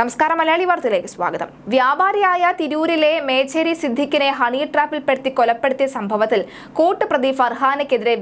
നമസ്കാരം മലയാളി വാർത്തയിലേക്ക് സ്വാഗതം വ്യാപാരിയായ തിരൂരിലെ മേച്ചേരി സിദ്ദിഖിനെ ഹണി ട്രാപ്പിൽപ്പെടുത്തി കൊലപ്പെടുത്തിയ സംഭവത്തിൽ കൂട്ട് പ്രതി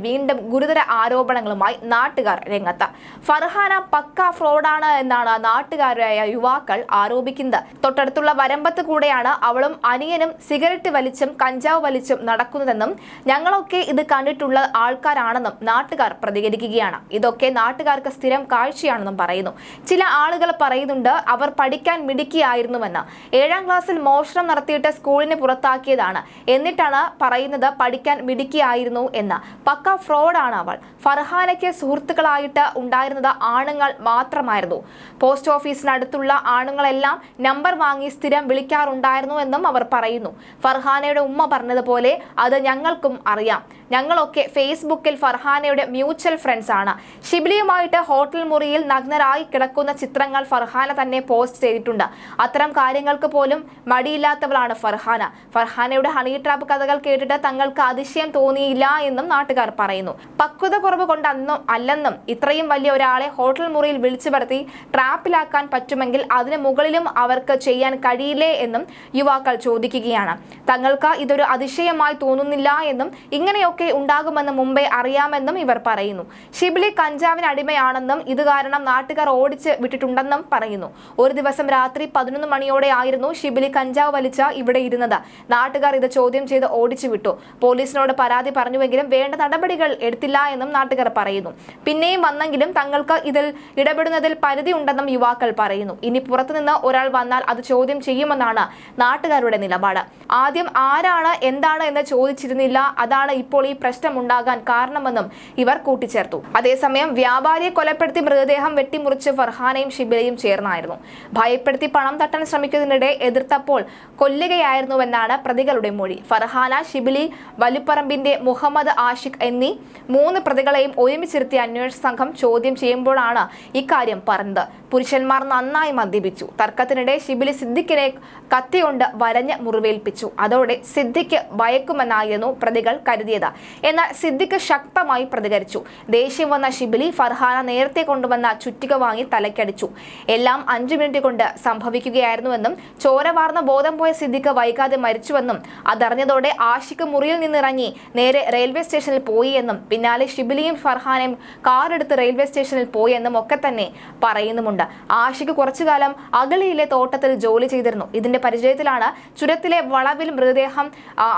വീണ്ടും ഗുരുതര ആരോപണങ്ങളുമായി നാട്ടുകാർ രംഗത്ത് ഫർഹാന പക്ക ഫ്രോഡാണ് എന്നാണ് നാട്ടുകാരായ യുവാക്കൾ ആരോപിക്കുന്നത് തൊട്ടടുത്തുള്ള വരമ്പത്ത് കൂടെയാണ് അവളും അനിയനും സിഗരറ്റ് വലിച്ചും കഞ്ചാവ് വലിച്ചും നടക്കുന്നതെന്നും ഞങ്ങളൊക്കെ ഇത് കണ്ടിട്ടുള്ള ആൾക്കാരാണെന്നും നാട്ടുകാർ പ്രതികരിക്കുകയാണ് ഇതൊക്കെ നാട്ടുകാർക്ക് സ്ഥിരം കാഴ്ചയാണെന്നും പറയുന്നു ചില ആളുകൾ പറയുന്നുണ്ട് അവർ പഠിക്കാൻ മിടുക്കിയായിരുന്നുവെന്ന് ഏഴാം ക്ലാസ്സിൽ മോഷണം നടത്തിയിട്ട് സ്കൂളിന് പുറത്താക്കിയതാണ് എന്നിട്ടാണ് പറയുന്നത് പഠിക്കാൻ മിടുക്കിയായിരുന്നു എന്ന് പക്ക ഫ്രോഡാണ് അവൾ ഫർഹാനയ്ക്ക് സുഹൃത്തുക്കളായിട്ട് ഉണ്ടായിരുന്നത് ആണുങ്ങൾ മാത്രമായിരുന്നു പോസ്റ്റ് ഓഫീസിനടുത്തുള്ള ആണുങ്ങളെല്ലാം നമ്പർ വാങ്ങി സ്ഥിരം വിളിക്കാറുണ്ടായിരുന്നു എന്നും അവർ പറയുന്നു ഫർഹാനയുടെ ഉമ്മ പറഞ്ഞതുപോലെ അത് ഞങ്ങൾക്കും അറിയാം ഞങ്ങളൊക്കെ ഫേസ്ബുക്കിൽ ഫർഹാനയുടെ മ്യൂച്വൽ ഫ്രണ്ട്സ് ആണ് ഷിബിലിയുമായിട്ട് ഹോട്ടൽ മുറിയിൽ നഗ്നരായി കിടക്കുന്ന ചിത്രങ്ങൾ ഫർഹാന തന്നെ പോസ്റ്റ് പോസ്റ്റ് ചെയ്തിട്ടുണ്ട് അത്തരം കാര്യങ്ങൾക്ക് പോലും മടിയില്ലാത്തവളാണ് ഫർഹാന ഫർഹാനയുടെ ഹണി ട്രാപ്പ് കഥകൾ കേട്ടിട്ട് തങ്ങൾക്ക് അതിശയം തോന്നിയില്ല എന്നും നാട്ടുകാർ പറയുന്നു പക്വത കുറവ് കൊണ്ട് അന്നും അല്ലെന്നും ഇത്രയും വലിയ ഒരാളെ ഹോട്ടൽ മുറിയിൽ വിളിച്ചു പറത്തി ട്രാപ്പിലാക്കാൻ പറ്റുമെങ്കിൽ അതിന് മുകളിലും അവർക്ക് ചെയ്യാൻ കഴിയില്ലേ എന്നും യുവാക്കൾ ചോദിക്കുകയാണ് തങ്ങൾക്ക് ഇതൊരു അതിശയമായി തോന്നുന്നില്ല എന്നും ഇങ്ങനെയൊക്കെ ഉണ്ടാകുമെന്ന് മുമ്പേ അറിയാമെന്നും ഇവർ പറയുന്നു ഷിബിലി കഞ്ചാവിന് അടിമയാണെന്നും ഇത് കാരണം നാട്ടുകാർ ഓടിച്ച് വിട്ടിട്ടുണ്ടെന്നും പറയുന്നു ഒരു ദിവസം രാത്രി പതിനൊന്ന് മണിയോടെ ആയിരുന്നു ഷിബിലി കഞ്ചാവ് വലിച്ച ഇവിടെ ഇരുന്നത് നാട്ടുകാർ ഇത് ചോദ്യം ചെയ്ത് ഓടിച്ചുവിട്ടു പോലീസിനോട് പരാതി പറഞ്ഞുവെങ്കിലും വേണ്ട നടപടികൾ എടുത്തില്ല എന്നും നാട്ടുകാർ പറയുന്നു പിന്നെയും വന്നെങ്കിലും തങ്ങൾക്ക് ഇതിൽ ഇടപെടുന്നതിൽ പരിധി ഉണ്ടെന്നും യുവാക്കൾ പറയുന്നു ഇനി പുറത്തുനിന്ന് ഒരാൾ വന്നാൽ അത് ചോദ്യം ചെയ്യുമെന്നാണ് നാട്ടുകാരുടെ നിലപാട് ആദ്യം ആരാണ് എന്താണ് എന്ന് ചോദിച്ചിരുന്നില്ല അതാണ് ഇപ്പോൾ ഈ പ്രശ്നമുണ്ടാകാൻ കാരണമെന്നും ഇവർ കൂട്ടിച്ചേർത്തു അതേസമയം വ്യാപാരിയെ കൊലപ്പെടുത്തി മൃതദേഹം വെട്ടിമുറിച്ച് ഫർഹാനയും ഷിബിലയും ചേർന്നായിരുന്നു ഭയപ്പെടുത്തി പണം തട്ടാൻ ശ്രമിക്കുന്നതിനിടെ എതിർത്തപ്പോൾ കൊല്ലുകയായിരുന്നുവെന്നാണ് പ്രതികളുടെ മൊഴി ഫർഹാന ഷിബിലി വലുപ്പറമ്പിന്റെ മുഹമ്മദ് ആഷിഖ് എന്നീ മൂന്ന് പ്രതികളെയും ഒരുമിച്ചിരുത്തി അന്വേഷണ സംഘം ചോദ്യം ചെയ്യുമ്പോഴാണ് ഇക്കാര്യം പറഞ്ഞത് പുരുഷന്മാർ നന്നായി മദ്യപിച്ചു തർക്കത്തിനിടെ ഷിബിലി സിദ്ദിഖിനെ കത്തികൊണ്ട് വരഞ്ഞ് മുറിവേൽപ്പിച്ചു അതോടെ സിദ്ദിഖ് ഭയക്കുമെന്നായിരുന്നു പ്രതികൾ കരുതിയത് എന്നാൽ സിദ്ദിഖ് ശക്തമായി പ്രതികരിച്ചു ദേഷ്യം വന്ന ഷിബിലി ഫർഹാന നേരത്തെ കൊണ്ടുവന്ന ചുറ്റിക വാങ്ങി തലക്കടിച്ചു എല്ലാം അഞ്ചു മിനിറ്റ് തെറ്റ് കൊണ്ട് സംഭവിക്കുകയായിരുന്നുവെന്നും ചോരവാർന്ന ബോധം പോയ സിദ്ദിഖ് വൈകാതെ മരിച്ചുവെന്നും അതറിഞ്ഞതോടെ ആഷിക്ക് മുറിയിൽ നിന്നിറങ്ങി നേരെ റെയിൽവേ സ്റ്റേഷനിൽ പോയി എന്നും പിന്നാലെ ഷിബിലിയും ഫർഹാനും കാറെടുത്ത് റെയിൽവേ സ്റ്റേഷനിൽ പോയി എന്നും ഒക്കെ തന്നെ പറയുന്നുമുണ്ട് ആഷിക്ക് കാലം അഗളിയിലെ തോട്ടത്തിൽ ജോലി ചെയ്തിരുന്നു ഇതിന്റെ പരിചയത്തിലാണ് ചുരത്തിലെ വളവിൽ മൃതദേഹം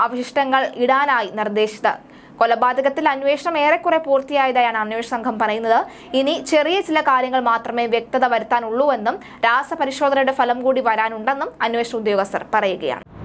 അവശിഷ്ടങ്ങൾ ഇടാനായി നിർദ്ദേശിച്ചത് കൊലപാതകത്തിൽ അന്വേഷണം ഏറെക്കുറെ പൂർത്തിയായതായാണ് അന്വേഷണ സംഘം പറയുന്നത് ഇനി ചെറിയ ചില കാര്യങ്ങൾ മാത്രമേ വ്യക്തത വരുത്താനുള്ളൂവെന്നും എന്നും രാസപരിശോധനയുടെ ഫലം കൂടി വരാനുണ്ടെന്നും അന്വേഷണ ഉദ്യോഗസ്ഥർ പറയുകയാണ്